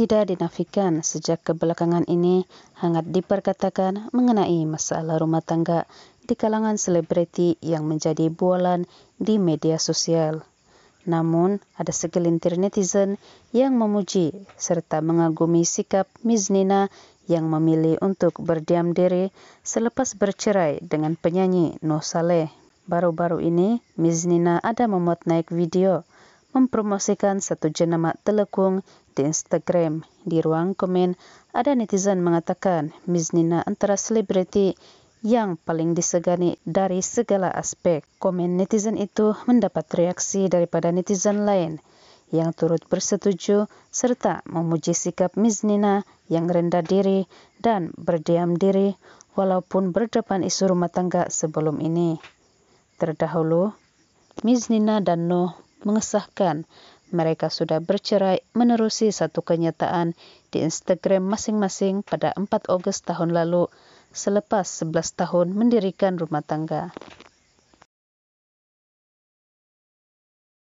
tidak dinafikan sejak kebelakangan ini hangat diperkatakan mengenai masalah rumah tangga di kalangan selebriti yang menjadi bualan di media sosial. Namun, ada segelintir netizen yang memuji serta mengagumi sikap Miss Nina yang memilih untuk berdiam diri selepas bercerai dengan penyanyi No Saleh. Baru-baru ini, Miss Nina ada memuat naik video mempromosikan satu jenama telekung di Instagram. Di ruang komen, ada netizen mengatakan Miss Nina antara selebriti yang paling disegani dari segala aspek. Komen netizen itu mendapat reaksi daripada netizen lain yang turut bersetuju serta memuji sikap Miss Nina yang rendah diri dan berdiam diri walaupun berdepan isu rumah tangga sebelum ini. Terdahulu, Miss Nina dan Noh mengesahkan mereka sudah bercerai menerusi satu kenyataan di Instagram masing-masing pada 4 Ogos tahun lalu selepas 11 tahun mendirikan rumah tangga.